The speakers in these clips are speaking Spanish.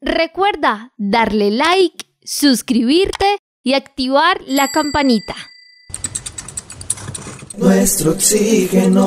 Recuerda darle like, suscribirte y activar la campanita. Nuestro oxígeno.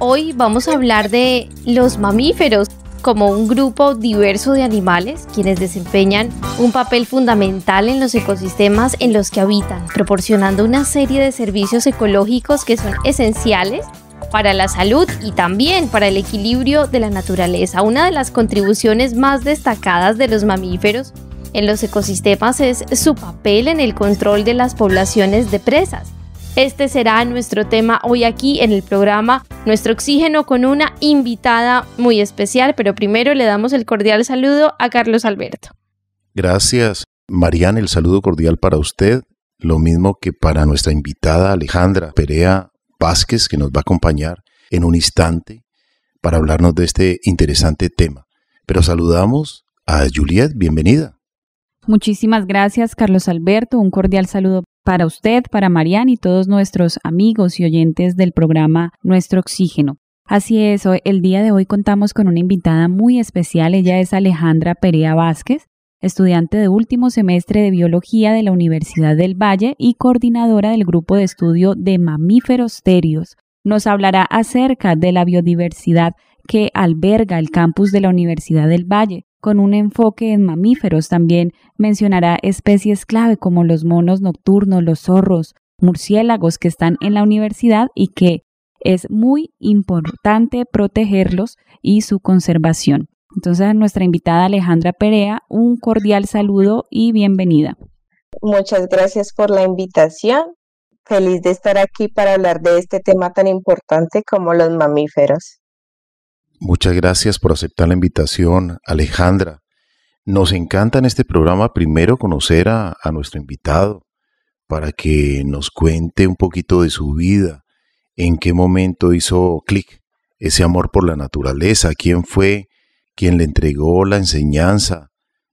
Hoy vamos a hablar de los mamíferos como un grupo diverso de animales quienes desempeñan un papel fundamental en los ecosistemas en los que habitan, proporcionando una serie de servicios ecológicos que son esenciales para la salud y también para el equilibrio de la naturaleza. Una de las contribuciones más destacadas de los mamíferos en los ecosistemas es su papel en el control de las poblaciones de presas. Este será nuestro tema hoy aquí en el programa Nuestro Oxígeno con una invitada muy especial, pero primero le damos el cordial saludo a Carlos Alberto. Gracias, Mariana, el saludo cordial para usted, lo mismo que para nuestra invitada Alejandra Perea Vázquez, que nos va a acompañar en un instante para hablarnos de este interesante tema. Pero saludamos a Juliet, bienvenida. Muchísimas gracias, Carlos Alberto. Un cordial saludo para usted, para Marian y todos nuestros amigos y oyentes del programa Nuestro Oxígeno. Así es, el día de hoy contamos con una invitada muy especial. Ella es Alejandra Perea Vázquez estudiante de último semestre de biología de la Universidad del Valle y coordinadora del grupo de estudio de mamíferos terios. Nos hablará acerca de la biodiversidad que alberga el campus de la Universidad del Valle, con un enfoque en mamíferos también. Mencionará especies clave como los monos nocturnos, los zorros, murciélagos que están en la universidad y que es muy importante protegerlos y su conservación. Entonces a nuestra invitada Alejandra Perea, un cordial saludo y bienvenida. Muchas gracias por la invitación. Feliz de estar aquí para hablar de este tema tan importante como los mamíferos. Muchas gracias por aceptar la invitación, Alejandra. Nos encanta en este programa primero conocer a, a nuestro invitado para que nos cuente un poquito de su vida, en qué momento hizo clic ese amor por la naturaleza, quién fue quien le entregó la enseñanza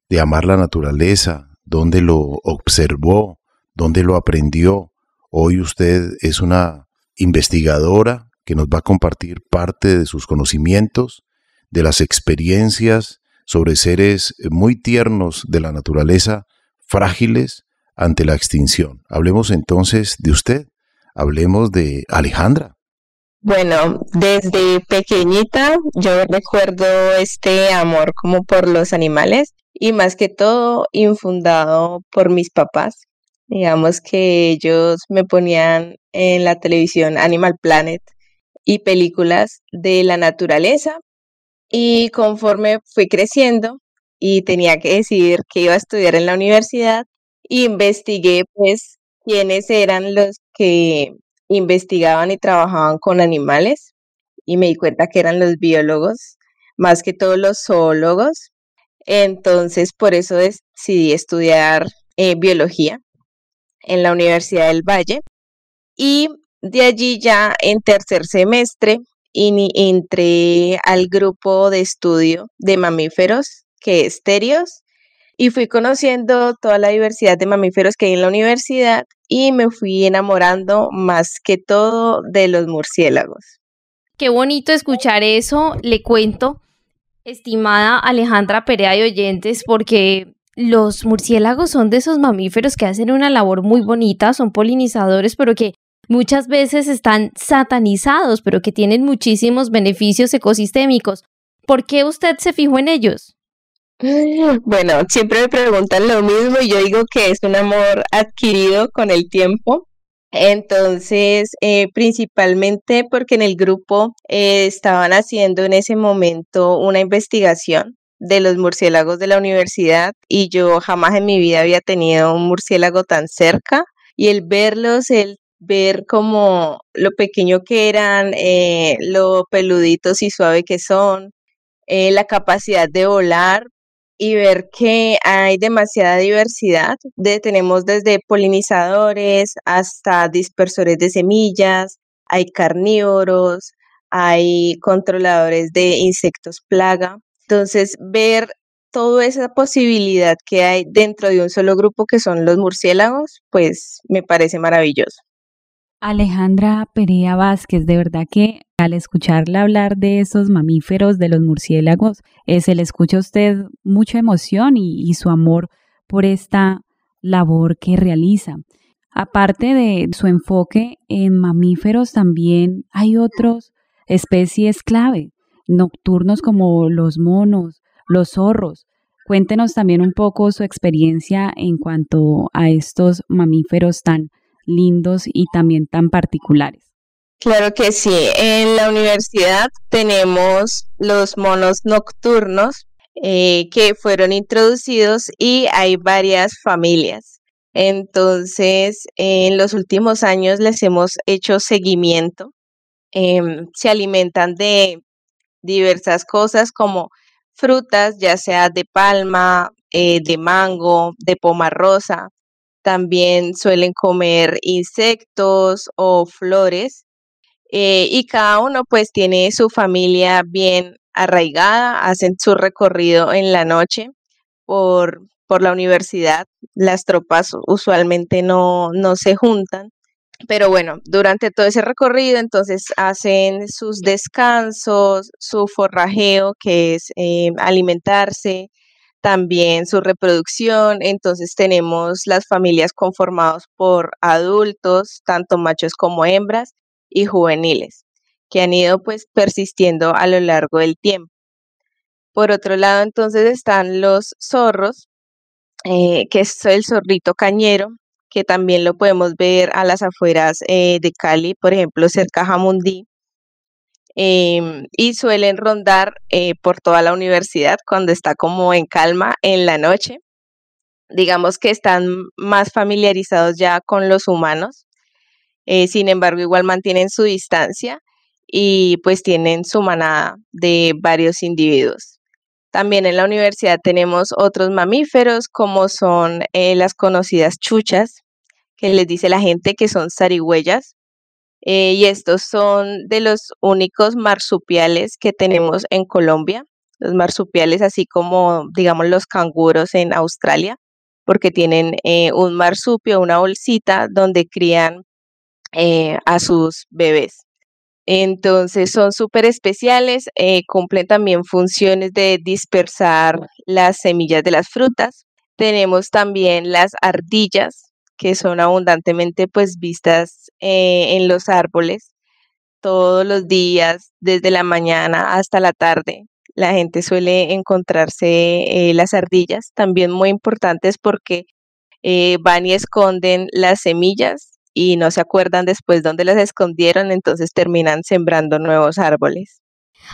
de amar la naturaleza, donde lo observó, donde lo aprendió. Hoy usted es una investigadora que nos va a compartir parte de sus conocimientos, de las experiencias sobre seres muy tiernos de la naturaleza, frágiles ante la extinción. Hablemos entonces de usted, hablemos de Alejandra. Bueno, desde pequeñita yo recuerdo este amor como por los animales y más que todo infundado por mis papás. Digamos que ellos me ponían en la televisión Animal Planet y películas de la naturaleza y conforme fui creciendo y tenía que decidir que iba a estudiar en la universidad, investigué pues quiénes eran los que investigaban y trabajaban con animales y me di cuenta que eran los biólogos, más que todos los zoólogos. Entonces, por eso decidí estudiar eh, biología en la Universidad del Valle. Y de allí ya en tercer semestre entré al grupo de estudio de mamíferos, que es Terios, y fui conociendo toda la diversidad de mamíferos que hay en la universidad y me fui enamorando más que todo de los murciélagos. Qué bonito escuchar eso, le cuento, estimada Alejandra Perea de Oyentes, porque los murciélagos son de esos mamíferos que hacen una labor muy bonita, son polinizadores, pero que muchas veces están satanizados, pero que tienen muchísimos beneficios ecosistémicos. ¿Por qué usted se fijó en ellos? Bueno, siempre me preguntan lo mismo y yo digo que es un amor adquirido con el tiempo. Entonces, eh, principalmente porque en el grupo eh, estaban haciendo en ese momento una investigación de los murciélagos de la universidad y yo jamás en mi vida había tenido un murciélago tan cerca y el verlos, el ver como lo pequeño que eran, eh, lo peluditos y suave que son, la capacidad de volar, y ver que hay demasiada diversidad. tenemos desde polinizadores hasta dispersores de semillas, hay carnívoros, hay controladores de insectos plaga. Entonces, ver toda esa posibilidad que hay dentro de un solo grupo que son los murciélagos, pues me parece maravilloso. Alejandra Perea Vázquez, de verdad que al escucharla hablar de esos mamíferos, de los murciélagos, eh, se le escucha a usted mucha emoción y, y su amor por esta labor que realiza. Aparte de su enfoque en mamíferos, también hay otras especies clave, nocturnos como los monos, los zorros. Cuéntenos también un poco su experiencia en cuanto a estos mamíferos tan lindos y también tan particulares. Claro que sí. En la universidad tenemos los monos nocturnos eh, que fueron introducidos y hay varias familias. Entonces, en los últimos años les hemos hecho seguimiento. Em, se alimentan de diversas cosas como frutas, ya sea de palma, eh, de mango, de poma rosa, también suelen comer insectos o flores. Eh, y cada uno pues tiene su familia bien arraigada, hacen su recorrido en la noche por, la universidad. Las tropas usualmente no, no se juntan. Pero bueno, durante todo ese recorrido, entonces hacen sus descansos, su forrajeo, que es eh, alimentarse, también su reproducción. Entonces tenemos las familias conformadas por adultos, tanto machos como hembras, y juveniles, que han ido pues persistiendo a lo largo del tiempo. Por otro lado, entonces están los zorros, eh, que es el zorrito cañero, que también lo podemos ver a las afueras eh, de Cali, por ejemplo, cerca de Jamundí, Em, y suelen rondar eh, por toda la universidad cuando está como en calma en la noche. Digamos que están más familiarizados ya con los humanos, eh, sin embargo igual mantienen su distancia y pues tienen su manada de varios individuos. También en la universidad tenemos otros mamíferos como son eh, las conocidas chuchas, que les dice la gente que son zarigüeyas, eh, y estos son de los únicos marsupiales que tenemos en Colombia, los marsupiales así como, digamos, los canguros en Australia, porque tienen eh, un marsupio, una bolsita donde crían eh, a sus bebés. Entonces son súper especiales, cumplen también funciones de dispersar las semillas de las frutas. Tenemos también las ardillas, que son abundantemente pues vistas eh, en los árboles todos los días, desde la mañana hasta la tarde. La gente suele encontrarse eh, las ardillas, también muy importantes porque eh, van y esconden las semillas y no se acuerdan después dónde las escondieron, entonces terminan sembrando nuevos árboles.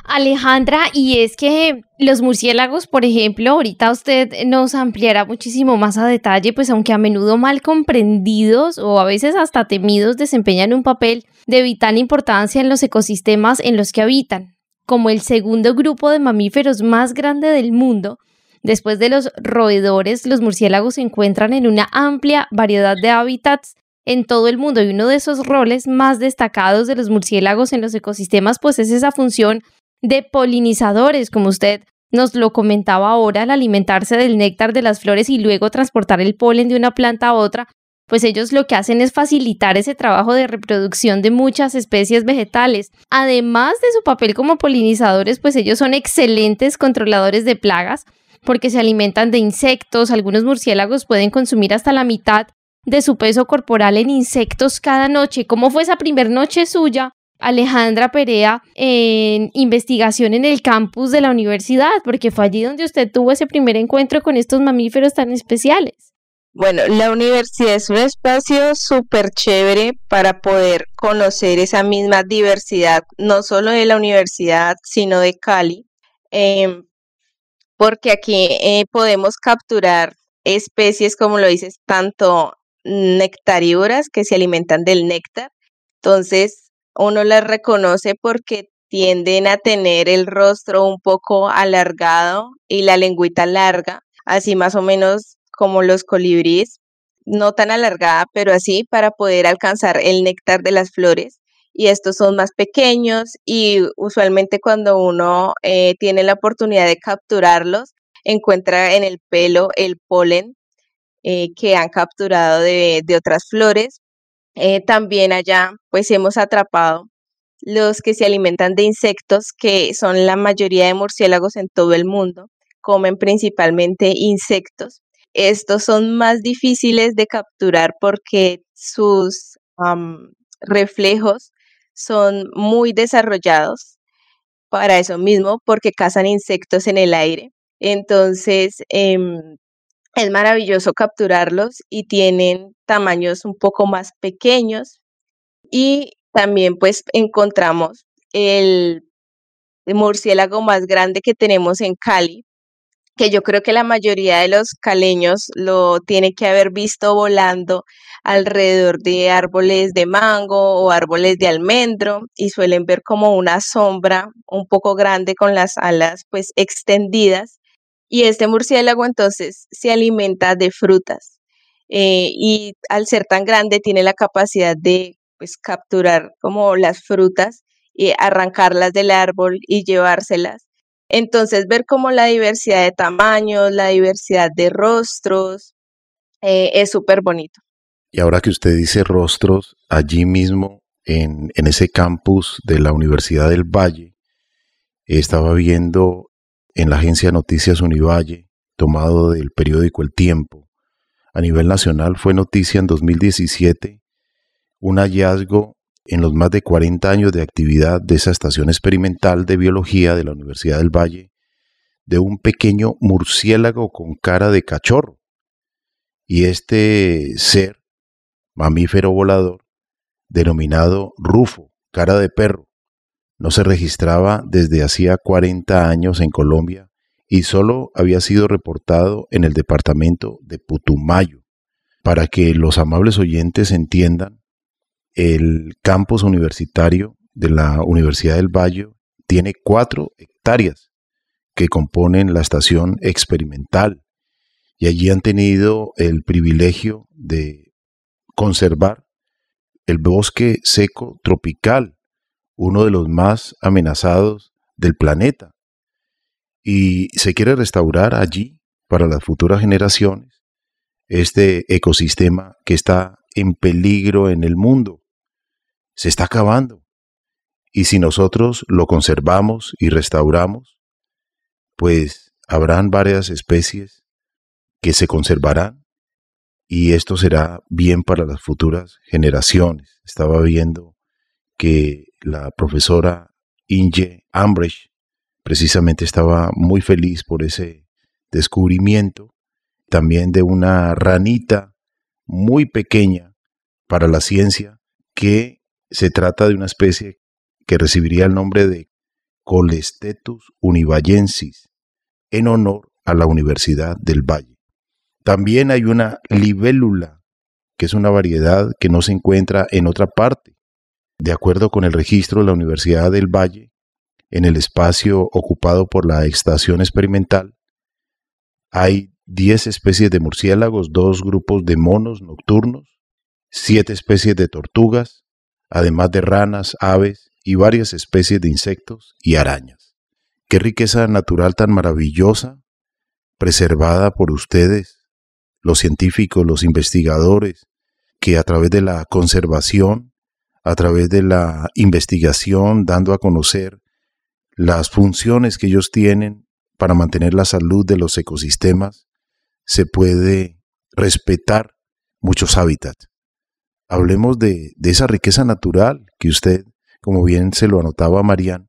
Alejandra, y es que los murciélagos, por ejemplo, ahorita usted nos ampliará muchísimo más a detalle, pues aunque a menudo mal comprendidos o a veces hasta temidos desempeñan un papel de vital importancia en los ecosistemas en los que habitan. Como el segundo grupo de mamíferos más grande del mundo, después de los roedores, los murciélagos se encuentran en una amplia variedad de hábitats en todo el mundo y uno de esos roles más destacados de los murciélagos en los ecosistemas pues es esa función de polinizadores, como usted nos lo comentaba ahora, al alimentarse del néctar de las flores y luego transportar el polen de una planta a otra, pues ellos lo que hacen es facilitar ese trabajo de reproducción de muchas especies vegetales. Además de su papel como polinizadores, pues ellos son excelentes controladores de plagas porque se alimentan de insectos, algunos murciélagos pueden consumir hasta la mitad de su peso corporal en insectos cada noche. ¿Cómo fue esa primera noche suya Alejandra Perea en investigación en el campus de la universidad, porque fue allí donde usted tuvo ese primer encuentro con estos mamíferos tan especiales. Bueno, la universidad es un espacio súper chévere para poder conocer esa misma diversidad, no solo de la universidad, sino de Cali, em, porque aquí eh, podemos capturar especies, como lo dices, tanto nectarívoras que se alimentan del néctar, entonces uno las reconoce porque tienden a tener el rostro un poco alargado y la lengüita larga, así más o menos como los colibríes, no tan alargada, pero así para poder alcanzar el néctar de las flores. Y estos son más pequeños y usualmente cuando uno eh, tiene la oportunidad de capturarlos, encuentra en el pelo el polen eh, que han capturado de otras flores eh, también allá pues hemos atrapado los que se alimentan de insectos, que son la mayoría de murciélagos en todo el mundo, comen principalmente insectos. Estos son más difíciles de capturar porque sus reflejos son muy desarrollados para eso mismo, porque cazan insectos en el aire. Entonces, em, es maravilloso capturarlos y tienen tamaños un poco más pequeños. Y también pues encontramos el murciélago más grande que tenemos en Cali, que yo creo que la mayoría de los caleños lo tiene que haber visto volando alrededor de árboles de mango o árboles de almendro y suelen ver como una sombra un poco grande con las alas pues extendidas y este murciélago entonces se alimenta de frutas eh, y al ser tan grande tiene la capacidad de pues, capturar como las frutas y arrancarlas del árbol y llevárselas. Entonces ver como la diversidad de tamaños, la diversidad de rostros, eh, es súper bonito. Y ahora que usted dice rostros, allí mismo en, en ese campus de la Universidad del Valle, estaba viendo en la agencia noticias Univalle, tomado del periódico El Tiempo. A nivel nacional fue noticia en 2017 un hallazgo en los más de 40 años de actividad de esa estación experimental de biología de la Universidad del Valle de un pequeño murciélago con cara de cachorro. Y este ser, mamífero volador, denominado rufo, cara de perro, no se registraba desde hacía 40 años en Colombia y solo había sido reportado en el departamento de Putumayo. Para que los amables oyentes entiendan, el campus universitario de la Universidad del Valle tiene cuatro hectáreas que componen la estación experimental y allí han tenido el privilegio de conservar el bosque seco tropical uno de los más amenazados del planeta. Y se quiere restaurar allí, para las futuras generaciones, este ecosistema que está en peligro en el mundo. Se está acabando. Y si nosotros lo conservamos y restauramos, pues habrán varias especies que se conservarán y esto será bien para las futuras generaciones. Estaba viendo que la profesora Inge Ambrecht precisamente estaba muy feliz por ese descubrimiento también de una ranita muy pequeña para la ciencia que se trata de una especie que recibiría el nombre de Colestetus univallensis en honor a la Universidad del Valle. También hay una libélula, que es una variedad que no se encuentra en otra parte de acuerdo con el registro de la Universidad del Valle, en el espacio ocupado por la estación experimental, hay 10 especies de murciélagos, dos grupos de monos nocturnos, siete especies de tortugas, además de ranas, aves y varias especies de insectos y arañas. Qué riqueza natural tan maravillosa, preservada por ustedes, los científicos, los investigadores, que a través de la conservación a través de la investigación, dando a conocer las funciones que ellos tienen para mantener la salud de los ecosistemas, se puede respetar muchos hábitats. Hablemos de, esa riqueza natural que usted, como bien se lo anotaba Marían,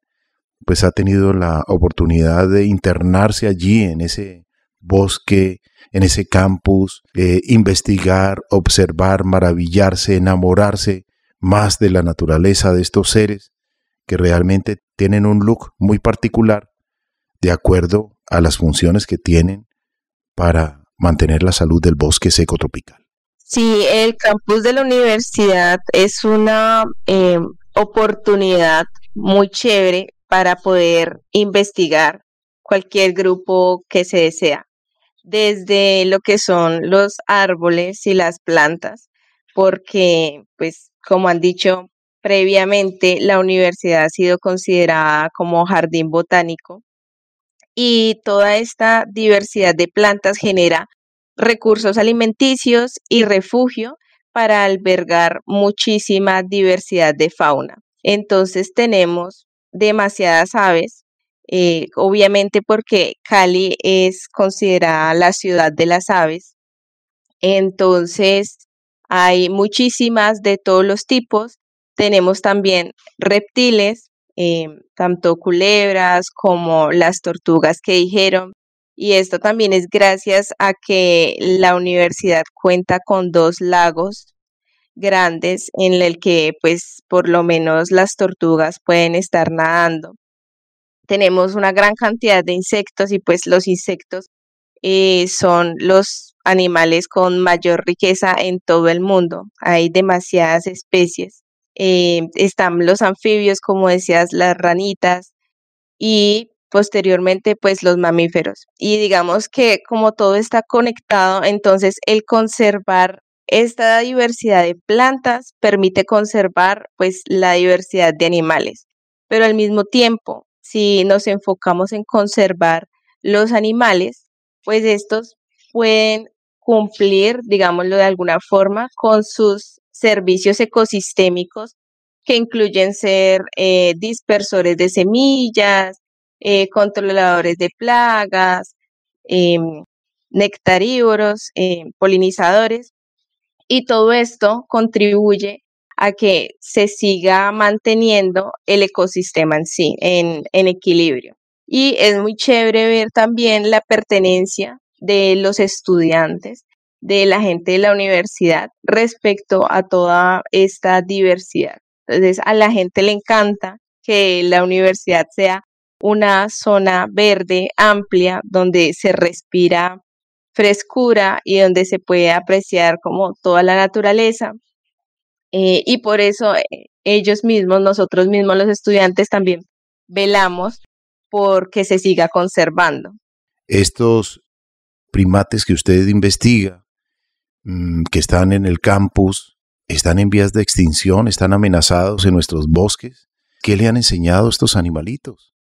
pues ha tenido la oportunidad de internarse allí en ese bosque, en ese campus, eh, investigar, observar, maravillarse, enamorarse más de la naturaleza de estos seres que realmente tienen un look muy particular de acuerdo a las funciones que tienen para mantener la salud del bosque seco tropical. Sí, el campus de la universidad es una em, oportunidad muy chévere para poder investigar cualquier grupo que se desea, desde lo que son los árboles y las plantas, porque pues como han dicho previamente, la universidad ha sido considerada como jardín botánico y toda esta diversidad de plantas genera recursos alimenticios y refugio para albergar muchísima diversidad de fauna. Entonces tenemos demasiadas aves, eh, obviamente porque Cali es considerada la ciudad de las aves. Entonces hay muchísimas de todos los tipos. Tenemos también reptiles, eh, tanto culebras como las tortugas que dijeron. Y esto también es gracias a que la universidad cuenta con dos lagos grandes en el que pues por lo menos las tortugas pueden estar nadando. Tenemos una gran cantidad de insectos y pues los insectos eh, son los animales con mayor riqueza en todo el mundo. Hay demasiadas especies. Eh, están los anfibios, como decías, las ranitas y posteriormente pues los mamíferos. Y digamos que como todo está conectado, entonces el conservar esta diversidad de plantas permite conservar pues la diversidad de animales. Pero al mismo tiempo, si nos enfocamos en conservar los animales, pues estos pueden cumplir, digámoslo de alguna forma, con sus servicios ecosistémicos que incluyen ser eh, dispersores de semillas, eh, controladores de plagas, em, nectarívoros, eh, polinizadores. Y todo esto contribuye a que se siga manteniendo el ecosistema en sí, en equilibrio. Y es muy chévere ver también la pertenencia de los estudiantes, de la gente de la universidad respecto a toda esta diversidad. Entonces, a la gente le encanta que la universidad sea una zona verde amplia donde se respira frescura y donde se puede apreciar como toda la naturaleza. Eh, y por eso eh, ellos mismos, nosotros mismos los estudiantes también velamos porque se siga conservando. Estos primates que usted investiga, mm, que están en el campus, están en vías de extinción, están amenazados en nuestros bosques? ¿Qué le han enseñado estos animalitos?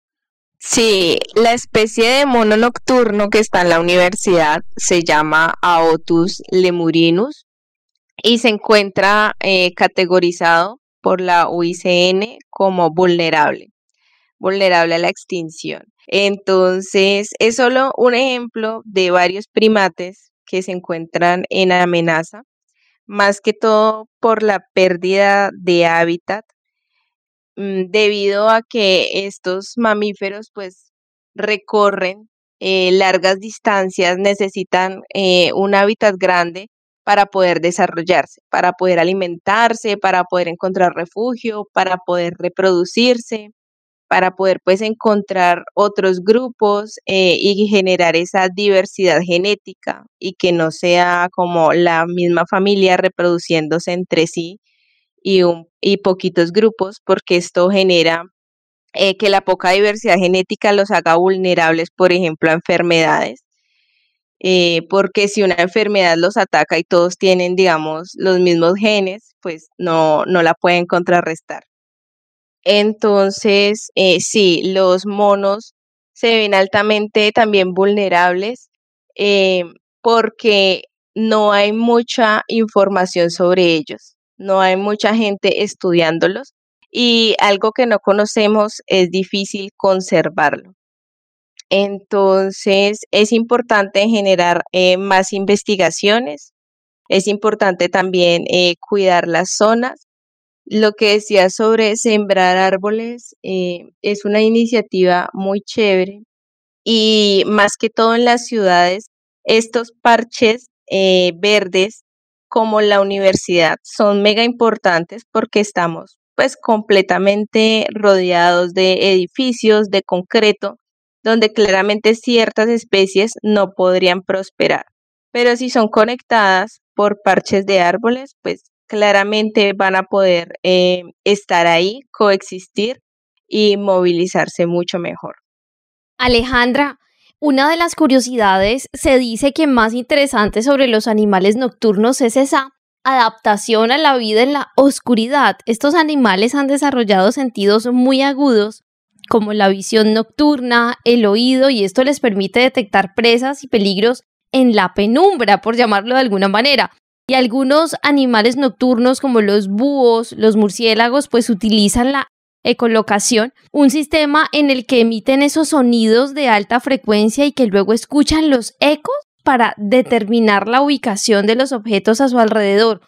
Sí, la especie de mono nocturno que está en la universidad se llama Aotus lemurinus y se encuentra eh, categorizado por la UICN como vulnerable, vulnerable a la extinción. Entonces, es solo un ejemplo de varios primates que se encuentran en amenaza, más que todo por la pérdida de hábitat, mm, debido a que estos mamíferos pues recorren eh, largas distancias, necesitan eh, un hábitat grande para poder desarrollarse, para poder alimentarse, para poder encontrar refugio, para poder reproducirse para poder pues encontrar otros grupos eh, y generar esa diversidad genética y que no sea como la misma familia reproduciéndose entre sí y, un, y poquitos grupos porque esto genera eh, que la poca diversidad genética los haga vulnerables, por ejemplo, a enfermedades. Eh, porque si una enfermedad los ataca y todos tienen, digamos, los mismos genes, pues no, no la pueden contrarrestar. Entonces, eh, sí, los monos se ven altamente también vulnerables eh, porque no hay mucha información sobre ellos, no hay mucha gente estudiándolos y algo que no conocemos es difícil conservarlo. Entonces, es importante generar eh, más investigaciones, es importante también cuidar las zonas lo que decía sobre sembrar árboles eh, es una iniciativa muy chévere y más que todo en las ciudades, estos parches eh, verdes como la universidad son mega importantes porque estamos pues completamente rodeados de edificios de concreto donde claramente ciertas especies no podrían prosperar. Pero si son conectadas por parches de árboles, pues claramente van a poder eh, estar ahí, coexistir y movilizarse mucho mejor. Alejandra, una de las curiosidades se dice que más interesante sobre los animales nocturnos es esa adaptación a la vida en la oscuridad. Estos animales han desarrollado sentidos muy agudos como la visión nocturna, el oído y esto les permite detectar presas y peligros en la penumbra, por llamarlo de alguna manera. Y algunos animales nocturnos como los búhos, los murciélagos, pues utilizan la ecolocación, un sistema en el que emiten esos sonidos de alta frecuencia y que luego escuchan los ecos para determinar la ubicación de los objetos a su alrededor.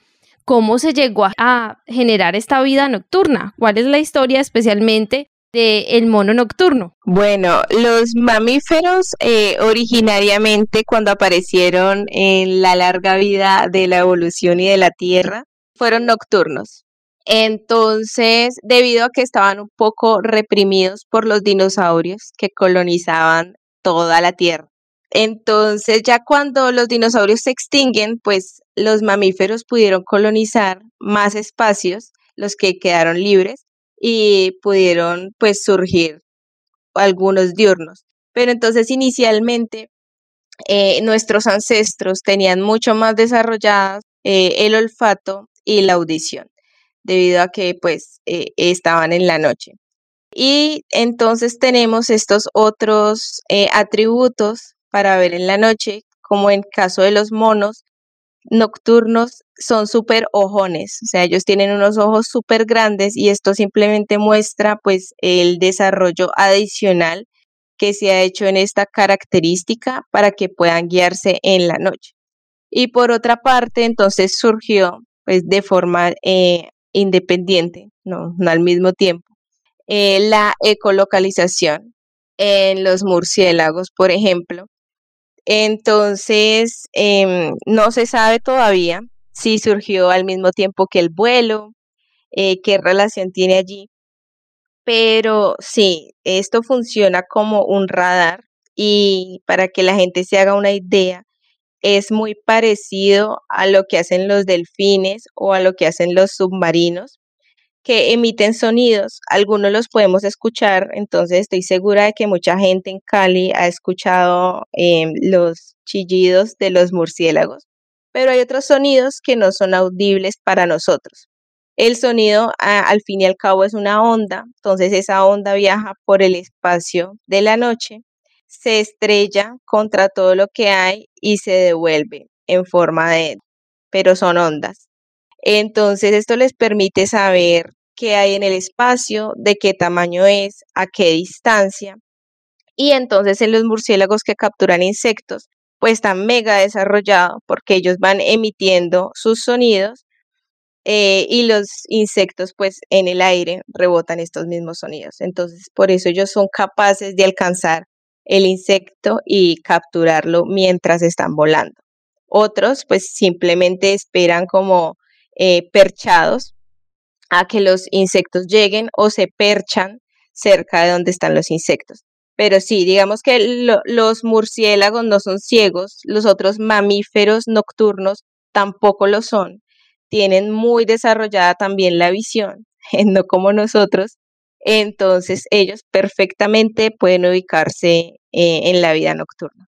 ¿Cómo se llegó a, generar esta vida nocturna? ¿Cuál es la historia especialmente el mono nocturno? Bueno, los mamíferos eh, originariamente cuando aparecieron en la larga vida de la evolución y de la Tierra fueron nocturnos. Entonces, debido a que estaban un poco reprimidos por los dinosaurios que colonizaban toda la Tierra. Entonces, ya cuando los dinosaurios se extinguen, pues los mamíferos pudieron colonizar más espacios, los que quedaron libres, y pudieron pues surgir algunos diurnos. Pero entonces inicialmente eh, nuestros ancestros tenían mucho más desarrolladas eh, el olfato y la audición, debido a que pues eh, estaban en la noche. Y entonces tenemos estos otros atributos para ver en la noche, como en caso de los monos, nocturnos son súper ojones, o sea, ellos tienen unos ojos súper grandes y esto simplemente muestra pues el desarrollo adicional que se ha hecho en esta característica para que puedan guiarse en la noche. Y por otra parte, entonces surgió pues de forma eh, independiente, no, al mismo tiempo, eh, la ecolocalización en los murciélagos, por ejemplo, entonces, em, no se sabe todavía si surgió al mismo tiempo que el vuelo, eh, qué relación tiene allí. Pero sí, esto funciona como un radar y para que la gente se haga una idea, es muy parecido a lo que hacen los delfines o a lo que hacen los submarinos, que emiten sonidos. Algunos los podemos escuchar, entonces estoy segura de que mucha gente en Cali ha escuchado em, los chillidos de los murciélagos, pero hay otros sonidos que no son audibles para nosotros. El sonido, al fin y al cabo, es una onda, entonces esa onda viaja por el espacio de la noche, se estrella contra todo lo que hay y se devuelve en forma de, pero son ondas. Entonces esto les permite saber qué hay en el espacio, de qué tamaño es, a qué distancia. Y entonces en los murciélagos que capturan insectos, pues están mega desarrollados porque ellos van emitiendo sus sonidos eh, y los insectos pues en el aire rebotan estos mismos sonidos. Entonces por eso ellos son capaces de alcanzar el insecto y capturarlo mientras están volando. Otros pues simplemente esperan como eh, perchados a que los insectos lleguen o se perchan cerca de donde están los insectos. Pero sí, digamos que los murciélagos no son ciegos, los otros mamíferos nocturnos tampoco lo son. Tienen muy desarrollada también la visión, no como nosotros. Entonces ellos perfectamente pueden ubicarse eh, en la vida nocturna.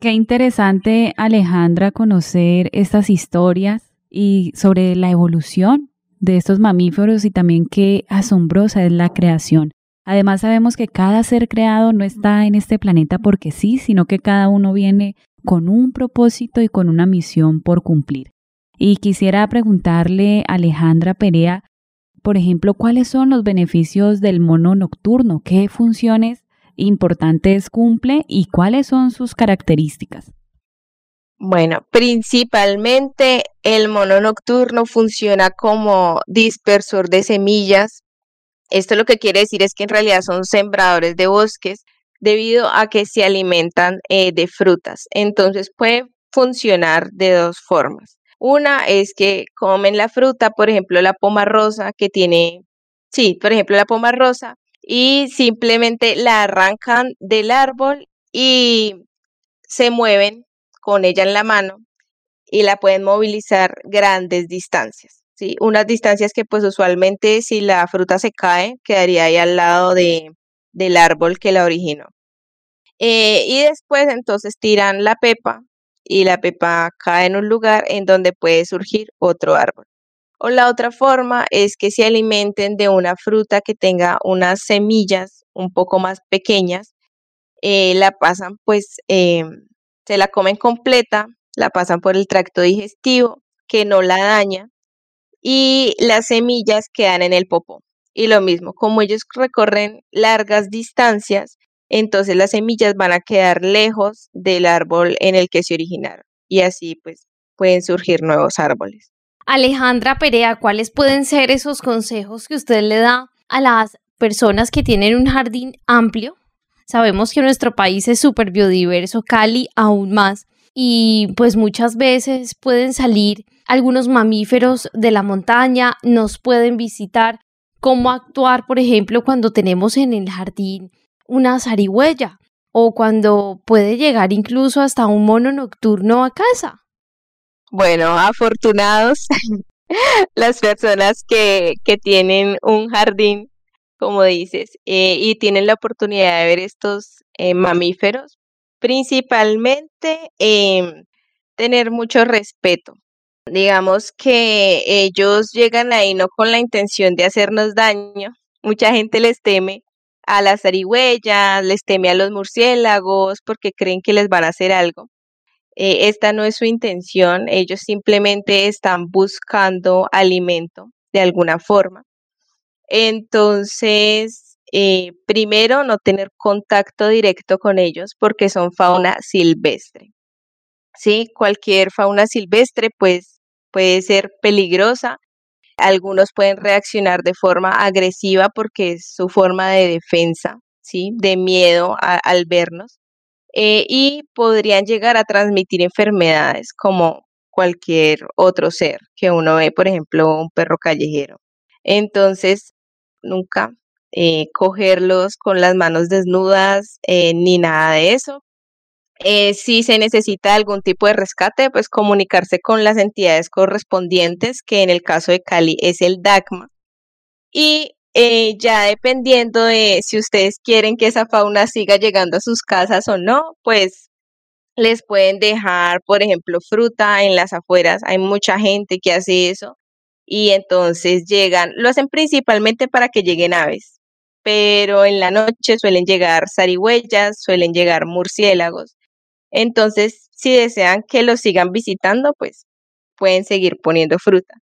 Qué interesante, Alejandra, conocer estas historias y sobre la evolución de estos mamíferos y también qué asombrosa es la creación. Además sabemos que cada ser creado no está en este planeta porque sí, sino que cada uno viene con un propósito y con una misión por cumplir. Y quisiera preguntarle a Alejandra Perea, por ejemplo, cuáles son los beneficios del mono nocturno, qué funciones importantes cumple y cuáles son sus características. Bueno, principalmente el mono nocturno funciona como dispersor de semillas. Esto lo que quiere decir es que en realidad son sembradores de bosques debido a que se alimentan eh, de frutas. Entonces puede funcionar de dos formas. Una es que comen la fruta, por ejemplo, la poma rosa que tiene, sí, por ejemplo, la poma rosa, y simplemente la arrancan del árbol y se mueven con ella en la mano y la pueden movilizar grandes distancias, ¿sí? Unas distancias que pues usualmente si la fruta se cae, quedaría ahí al lado de, del árbol que la originó. Eh, y después entonces tiran la pepa y la pepa cae en un lugar en donde puede surgir otro árbol. O la otra forma es que se alimenten de una fruta que tenga unas semillas un poco más pequeñas. Eh, la pasan pues em, se la comen completa, la pasan por el tracto digestivo, que no la daña, y las semillas quedan en el popó. Y lo mismo, como ellos recorren largas distancias, entonces las semillas van a quedar lejos del árbol en el que se originaron. Y así pues pueden surgir nuevos árboles. Alejandra Perea, ¿cuáles pueden ser esos consejos que usted le da a las personas que tienen un jardín amplio Sabemos que nuestro país es súper biodiverso, Cali aún más, y pues muchas veces pueden salir algunos mamíferos de la montaña, nos pueden visitar, cómo actuar, por ejemplo, cuando tenemos en el jardín una zarigüeya o cuando puede llegar incluso hasta un mono nocturno a casa. Bueno, afortunados las personas que, que tienen un jardín como dices, eh, y tienen la oportunidad de ver estos eh, mamíferos, principalmente em, tener mucho respeto. Digamos que ellos llegan ahí no con la intención de hacernos daño. Mucha gente les teme a las arihuellas, les teme a los murciélagos porque creen que les van a hacer algo. Eh, esta no es su intención, ellos simplemente están buscando alimento de alguna forma. Entonces, eh, primero, no tener contacto directo con ellos porque son fauna silvestre. ¿Sí? Cualquier fauna silvestre pues, puede ser peligrosa. Algunos pueden reaccionar de forma agresiva porque es su forma de defensa, ¿sí? de miedo al vernos. Eh, y podrían llegar a transmitir enfermedades como cualquier otro ser que uno ve, por ejemplo, un perro callejero. Entonces, nunca eh, cogerlos con las manos desnudas eh, ni nada de eso. Eh, si se necesita algún tipo de rescate, pues comunicarse con las entidades correspondientes, que en el caso de Cali es el DACMA. Y ya dependiendo de si ustedes quieren que esa fauna siga llegando a sus casas o no, pues les pueden dejar, por ejemplo, fruta en las afueras. Hay mucha gente que hace eso y entonces llegan, lo hacen principalmente para que lleguen aves, pero en la noche suelen llegar zarigüeyas, suelen llegar murciélagos. Entonces, si desean que los sigan visitando, pues pueden seguir poniendo fruta.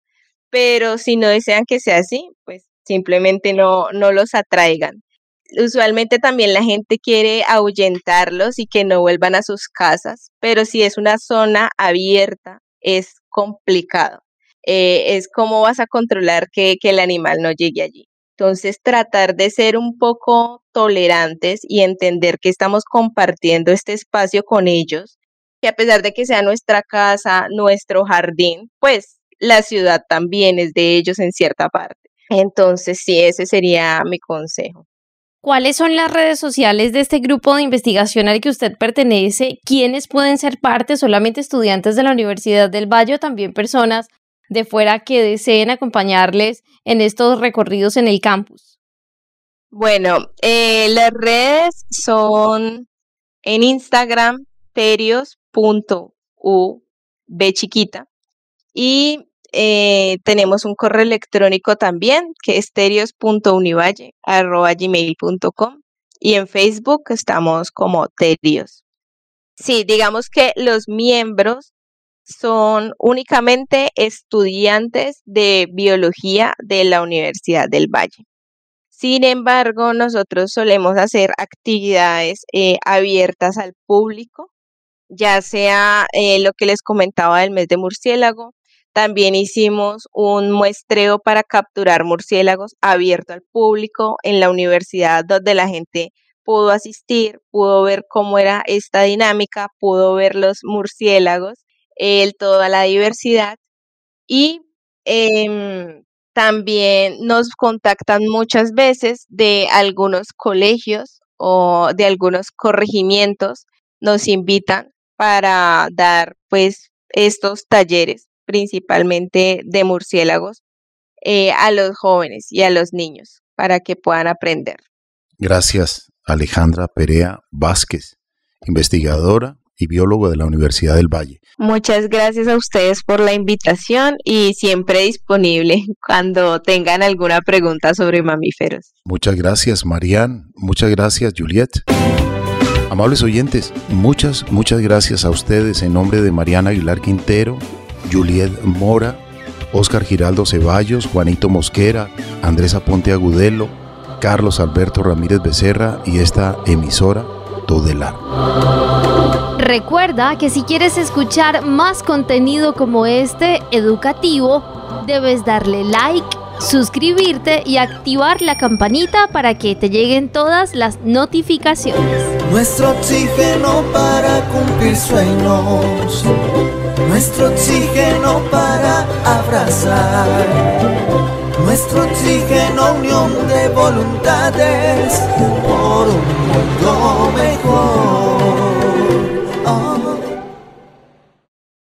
Pero si no desean que sea así, pues simplemente no, no los atraigan. Usualmente también la gente quiere ahuyentarlos y que no vuelvan a sus casas, pero si es una zona abierta, es complicado. Eh, es cómo vas a controlar que, que el animal no llegue allí. Entonces, tratar de ser un poco tolerantes y entender que estamos compartiendo este espacio con ellos, que a pesar de que sea nuestra casa, nuestro jardín, pues la ciudad también es de ellos en cierta parte. Entonces, sí, ese sería mi consejo. ¿Cuáles son las redes sociales de este grupo de investigación al que usted pertenece? ¿Quiénes pueden ser parte? ¿Solamente estudiantes de la Universidad del Valle o también personas de fuera que deseen acompañarles en estos recorridos en el campus? Bueno, eh, las redes son en Instagram, terios.u, chiquita, y eh, tenemos un correo electrónico también, que es terios.univalle.gmail.com, y en Facebook estamos como terios. Sí, digamos que los miembros son únicamente estudiantes de biología de la Universidad del Valle. Sin embargo, nosotros solemos hacer actividades eh, abiertas al público, ya sea eh, lo que les comentaba del mes de murciélago. También hicimos un muestreo para capturar murciélagos abierto al público en la universidad donde la gente pudo asistir, pudo ver cómo era esta dinámica, pudo ver los murciélagos el, toda la diversidad. Y em, también nos contactan muchas veces de algunos colegios o de algunos corregimientos, nos invitan para dar pues estos talleres, principalmente de murciélagos, eh, a los jóvenes y a los niños para que puedan aprender. Gracias, Alejandra Perea Vázquez, investigadora y biólogo de la Universidad del Valle. Muchas gracias a ustedes por la invitación y siempre disponible cuando tengan alguna pregunta sobre mamíferos. Muchas gracias, Marían. Muchas gracias, Juliet. Amables oyentes, muchas, muchas gracias a ustedes en nombre de Mariana Aguilar Quintero, Juliet Mora, Oscar Giraldo Ceballos, Juanito Mosquera, Andrés Aponte Agudelo, Carlos Alberto Ramírez Becerra y esta emisora la Recuerda que si quieres escuchar más contenido como este educativo, debes darle like, suscribirte y activar la campanita para que te lleguen todas las notificaciones. Nuestro oxígeno para cumplir sueños, nuestro oxígeno para abrazar nuestro oxígeno, unión de voluntades por un mundo mejor.